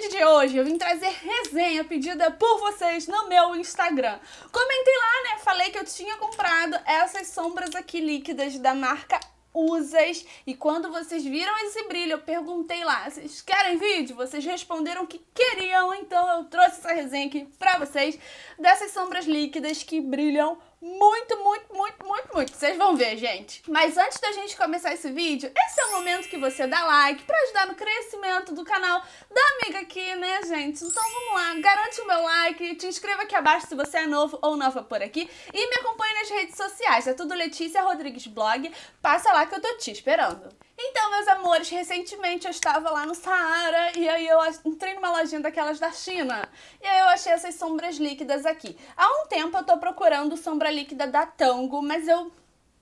vídeo de hoje eu vim trazer resenha pedida por vocês no meu Instagram. Comentei lá, né? Falei que eu tinha comprado essas sombras aqui líquidas da marca usas. E quando vocês viram esse brilho, eu perguntei lá, vocês querem vídeo? Vocês responderam que queriam, então eu trouxe essa resenha aqui pra vocês dessas sombras líquidas que brilham muito, muito, muito, muito, muito. Vocês vão ver, gente. Mas antes da gente começar esse vídeo, esse é o momento que você dá like pra ajudar no crescimento do canal da amiga aqui, né, gente? Então vamos lá, garante o meu like, te inscreva aqui abaixo se você é novo ou nova por aqui e me acompanhe nas redes sociais. É tudo Letícia Rodrigues Blog. Passa lá que eu tô te esperando. Então, meus amores, recentemente eu estava lá no Saara e aí eu entrei numa lojinha daquelas da China. E aí eu achei essas sombras líquidas aqui. Há um tempo eu tô procurando sombra líquida da Tango, mas eu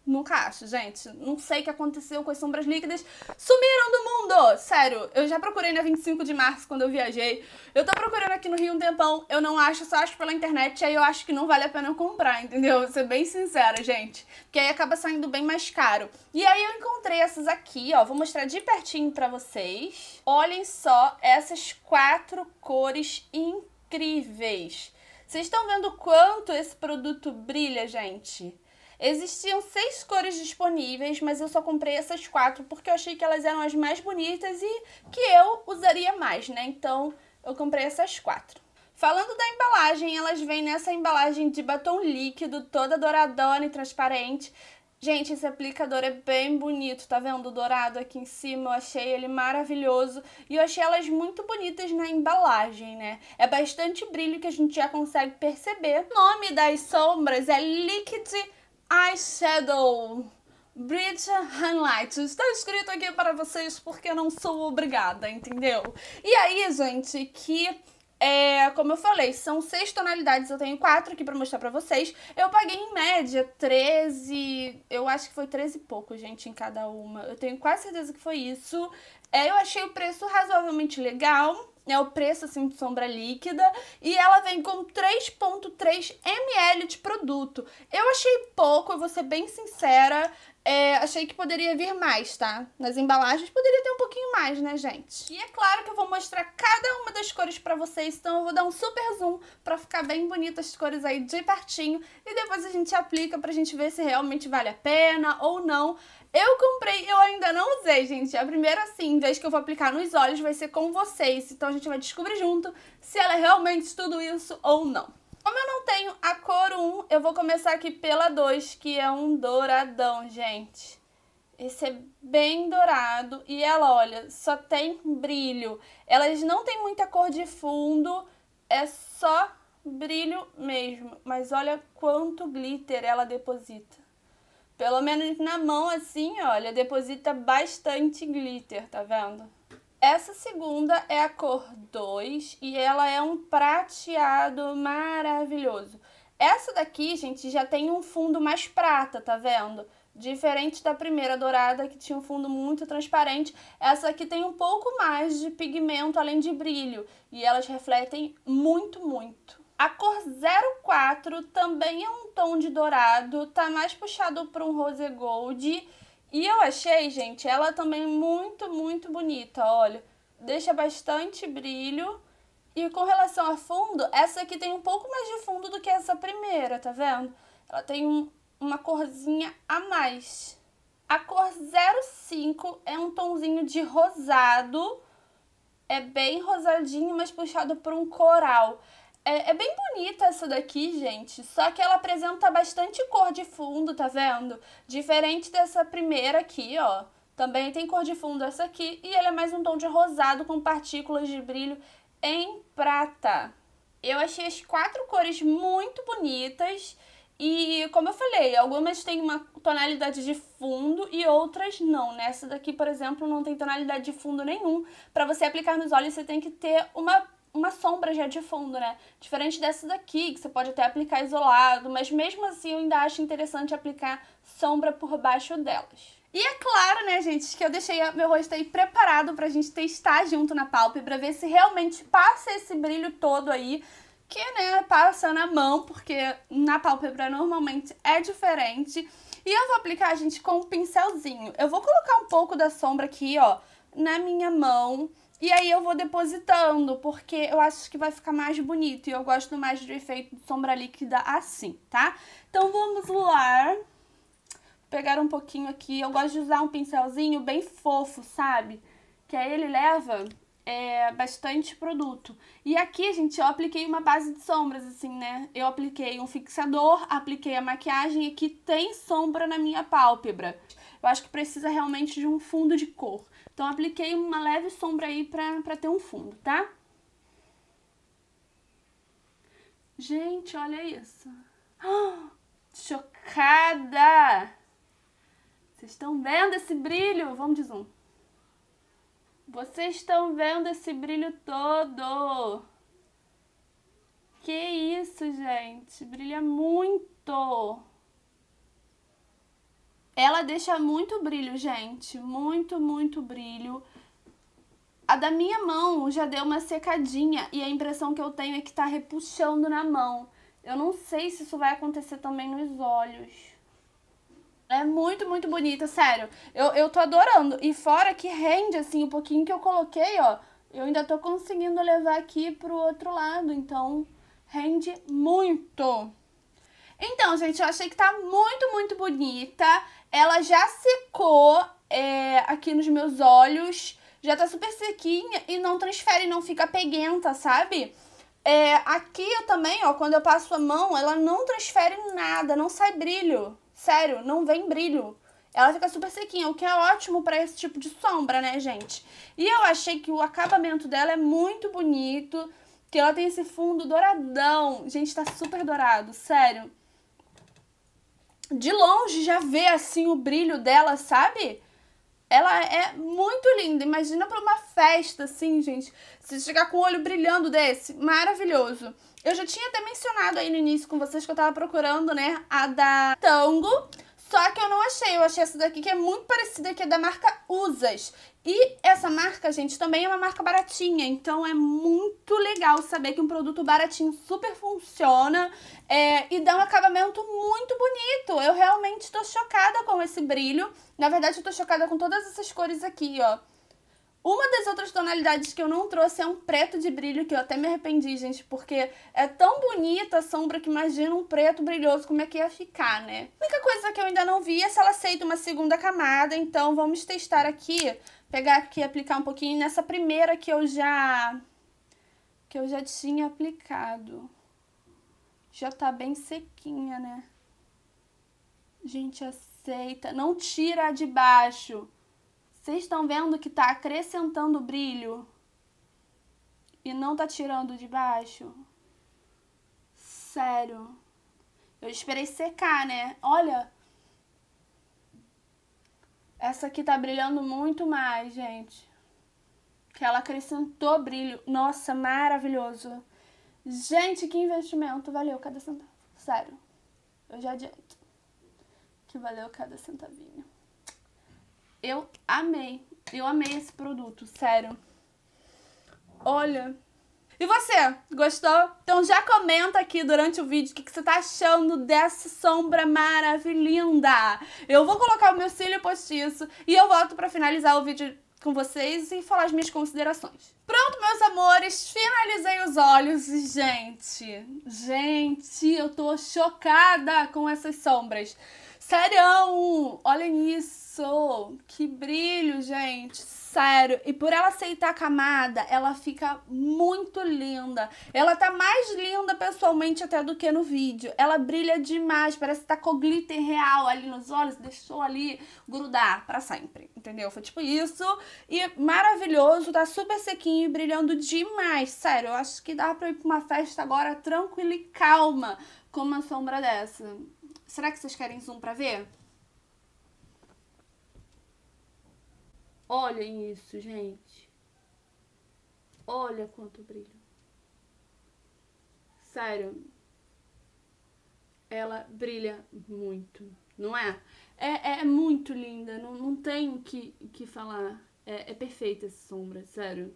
nunca acho, gente. Não sei o que aconteceu com as sombras líquidas. Sumiram do mundo! Sério, eu já procurei na 25 de março quando eu viajei. Eu tô procurando aqui no Rio um tempão, eu não acho, só acho pela internet. Aí eu acho que não vale a pena comprar, entendeu? Vou ser bem sincera, gente. Porque aí acaba saindo bem mais caro. E aí eu encontrei essas aqui, ó. Vou mostrar de pertinho pra vocês. Olhem só essas quatro cores incríveis. Vocês estão vendo quanto esse produto brilha, gente? Existiam seis cores disponíveis, mas eu só comprei essas quatro porque eu achei que elas eram as mais bonitas e que eu usaria mais, né? Então eu comprei essas quatro. Falando da embalagem, elas vêm nessa embalagem de batom líquido, toda douradona e transparente. Gente, esse aplicador é bem bonito, tá vendo? O dourado aqui em cima, eu achei ele maravilhoso. E eu achei elas muito bonitas na embalagem, né? É bastante brilho que a gente já consegue perceber. O nome das sombras é Liquid eyeshadow Bridge Highlight. Está escrito aqui para vocês porque eu não sou obrigada, entendeu? E aí, gente, que... É, como eu falei, são seis tonalidades, eu tenho quatro aqui pra mostrar pra vocês. Eu paguei em média 13, eu acho que foi 13 e pouco, gente, em cada uma. Eu tenho quase certeza que foi isso. É, eu achei o preço razoavelmente legal é o preço assim de sombra líquida, e ela vem com 3.3 ml de produto. Eu achei pouco, eu vou ser bem sincera, é, achei que poderia vir mais, tá? Nas embalagens poderia ter um pouquinho mais, né, gente? E é claro que eu vou mostrar cada uma das cores pra vocês, então eu vou dar um super zoom pra ficar bem bonitas as cores aí de pertinho. E depois a gente aplica pra gente ver se realmente vale a pena ou não. Eu comprei, eu ainda não usei, gente. A primeira, assim, vez que eu vou aplicar nos olhos vai ser com vocês. Então a gente vai descobrir junto se ela é realmente tudo isso ou não. Como eu não tenho a cor 1, eu vou começar aqui pela 2, que é um douradão, gente. Esse é bem dourado e ela, olha, só tem brilho. Elas não tem muita cor de fundo, é só brilho mesmo. Mas olha quanto glitter ela deposita. Pelo menos na mão assim, olha, deposita bastante glitter, tá vendo? Essa segunda é a cor 2 e ela é um prateado maravilhoso. Essa daqui, gente, já tem um fundo mais prata, tá vendo? Diferente da primeira dourada, que tinha um fundo muito transparente, essa aqui tem um pouco mais de pigmento além de brilho. E elas refletem muito, muito. A cor 04 também é um tom de dourado, tá mais puxado para um rose gold e eu achei, gente, ela também muito, muito bonita, olha. Deixa bastante brilho. E com relação a fundo, essa aqui tem um pouco mais de fundo do que essa primeira, tá vendo? Ela tem um, uma corzinha a mais. A cor 05 é um tonzinho de rosado, é bem rosadinho, mas puxado por um coral. É, é, bem bonita essa daqui, gente, só que ela apresenta bastante cor de fundo, tá vendo? Diferente dessa primeira aqui, ó. Também tem cor de fundo essa aqui e ela é mais um tom de rosado com partículas de brilho em prata. Eu achei as quatro cores muito bonitas e, como eu falei, algumas têm uma tonalidade de fundo e outras não. Nessa né? daqui, por exemplo, não tem tonalidade de fundo nenhum. Para você aplicar nos olhos, você tem que ter uma uma sombra já de fundo, né? Diferente dessa daqui, que você pode até aplicar isolado, mas mesmo assim eu ainda acho interessante aplicar sombra por baixo delas. E é claro, né, gente, que eu deixei meu rosto aí preparado pra gente testar junto na pálpebra, ver se realmente passa esse brilho todo aí, que, né, passa na mão, porque na pálpebra normalmente é diferente. E eu vou aplicar, gente, com um pincelzinho. Eu vou colocar um pouco da sombra aqui, ó, na minha mão, e aí eu vou depositando, porque eu acho que vai ficar mais bonito. E eu gosto mais do efeito de sombra líquida assim, tá? Então vamos lá. pegar um pouquinho aqui. Eu gosto de usar um pincelzinho bem fofo, sabe? Que aí ele leva é, bastante produto. E aqui, gente, eu apliquei uma base de sombras, assim, né? Eu apliquei um fixador, apliquei a maquiagem e aqui tem sombra na minha pálpebra. Eu acho que precisa realmente de um fundo de cor. Então, apliquei uma leve sombra aí pra, pra ter um fundo, tá? Gente, olha isso. Oh, chocada! Vocês estão vendo esse brilho? Vamos de zoom. Vocês estão vendo esse brilho todo? Que isso, gente? Brilha muito! Ela deixa muito brilho, gente. Muito, muito brilho. A da minha mão já deu uma secadinha e a impressão que eu tenho é que tá repuxando na mão. Eu não sei se isso vai acontecer também nos olhos. É muito, muito bonita, sério. Eu, eu tô adorando. E fora que rende, assim, o um pouquinho que eu coloquei, ó. Eu ainda tô conseguindo levar aqui pro outro lado, então rende muito. Então, gente, eu achei que tá muito, muito bonita. Ela já secou é, aqui nos meus olhos. Já tá super sequinha e não transfere, não fica peguenta, sabe? É, aqui eu também, ó, quando eu passo a mão, ela não transfere nada, não sai brilho. Sério, não vem brilho. Ela fica super sequinha, o que é ótimo para esse tipo de sombra, né, gente? E eu achei que o acabamento dela é muito bonito, que ela tem esse fundo douradão. Gente, tá super dourado, sério. De longe já vê, assim, o brilho dela, sabe? Ela é muito linda. Imagina pra uma festa, assim, gente. Se chegar com o olho brilhando desse, maravilhoso. Eu já tinha até mencionado aí no início com vocês que eu tava procurando, né, a da Tango. Só que eu não achei, eu achei essa daqui que é muito parecida, que é da marca Usas. E essa marca, gente, também é uma marca baratinha, então é muito legal saber que um produto baratinho super funciona é, e dá um acabamento muito bonito. Eu realmente tô chocada com esse brilho. Na verdade, eu tô chocada com todas essas cores aqui, ó. Uma das outras tonalidades que eu não trouxe é um preto de brilho, que eu até me arrependi, gente, porque é tão bonita a sombra que imagina um preto brilhoso como é que ia ficar, né? A única coisa que eu ainda não vi é se ela aceita uma segunda camada, então vamos testar aqui, pegar aqui e aplicar um pouquinho nessa primeira que eu já que eu já tinha aplicado. Já tá bem sequinha, né? Gente, aceita, não tira a de baixo. Vocês estão vendo que está acrescentando brilho e não está tirando de baixo? Sério. Eu esperei secar, né? Olha. Essa aqui tá brilhando muito mais, gente. Que ela acrescentou brilho. Nossa, maravilhoso. Gente, que investimento. Valeu cada centavo. Sério. Eu já adianto. Que valeu cada centavinho eu amei. Eu amei esse produto, sério. Olha. E você, gostou? Então já comenta aqui durante o vídeo o que, que você tá achando dessa sombra maravilhosa. Eu vou colocar o meu cílio postiço e eu volto pra finalizar o vídeo com vocês e falar as minhas considerações. Pronto, meus amores, finalizei os olhos e, gente, gente, eu tô chocada com essas sombras. sério. Olhem isso! que brilho, gente, sério. E por ela aceitar a camada, ela fica muito linda. Ela tá mais linda pessoalmente até do que no vídeo. Ela brilha demais, parece que tá com glitter real ali nos olhos, deixou ali grudar para sempre, entendeu? Foi tipo isso. E maravilhoso, tá super sequinho e brilhando demais, sério. Eu acho que dá pra ir pra uma festa agora tranquila e calma com uma sombra dessa. Será que vocês querem zoom pra ver? Olhem isso, gente. Olha quanto brilho. Sério. Ela brilha muito, não é? É, é, é muito linda, não, não tenho o que, que falar. É, é perfeita essa sombra, sério.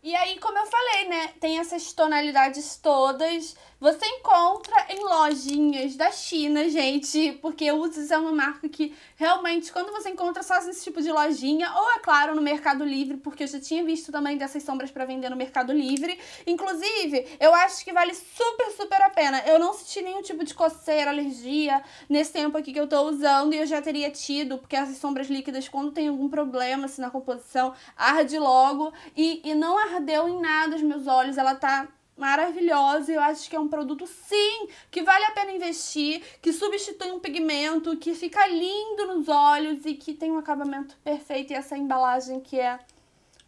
E aí, como eu falei, né? Tem essas tonalidades todas você encontra em lojinhas da China, gente, porque Uzis é uma marca que realmente, quando você encontra só nesse tipo de lojinha, ou é claro, no Mercado Livre, porque eu já tinha visto também dessas sombras para vender no Mercado Livre. Inclusive, eu acho que vale super, super a pena. Eu não senti nenhum tipo de coceira, alergia nesse tempo aqui que eu tô usando e eu já teria tido, porque essas sombras líquidas, quando tem algum problema assim, na composição, arde logo e, e não ardeu em nada os meus olhos. Ela tá maravilhosa. Eu acho que é um produto, sim, que vale a pena investir, que substitui um pigmento, que fica lindo nos olhos e que tem um acabamento perfeito. E essa embalagem que é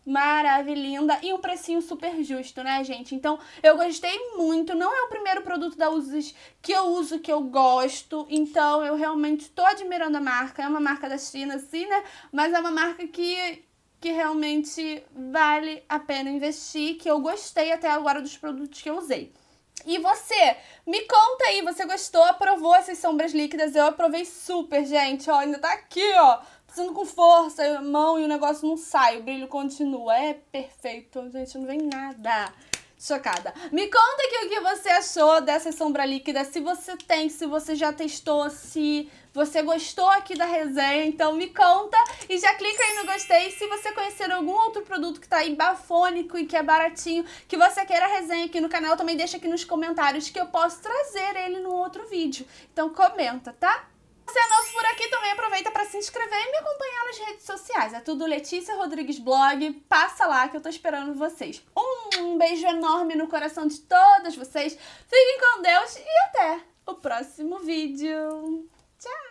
maravilhosa e um precinho super justo, né, gente? Então, eu gostei muito. Não é o primeiro produto da Uzis que eu uso, que eu gosto. Então, eu realmente estou admirando a marca. É uma marca da China, sim, né? Mas é uma marca que que realmente vale a pena investir, que eu gostei até agora dos produtos que eu usei. E você, me conta aí, você gostou, aprovou essas sombras líquidas? Eu aprovei super, gente, ó, ainda tá aqui, ó, precisando com força, a mão e o negócio não sai, o brilho continua, é perfeito, gente, não vem nada chocada. Me conta aqui o que você achou dessa sombra líquida, se você tem, se você já testou, se você gostou aqui da resenha, então me conta e já clica aí no gostei. Se você conhecer algum outro produto que tá aí bafônico e que é baratinho, que você queira resenha aqui no canal, também deixa aqui nos comentários que eu posso trazer ele num outro vídeo. Então comenta, tá? Se é novo por aqui, também aproveita para se inscrever e me acompanhar nas redes sociais. É tudo Letícia Rodrigues Blog. Passa lá que eu tô esperando vocês. Um beijo enorme no coração de todas vocês. Fiquem com Deus e até o próximo vídeo. じゃあ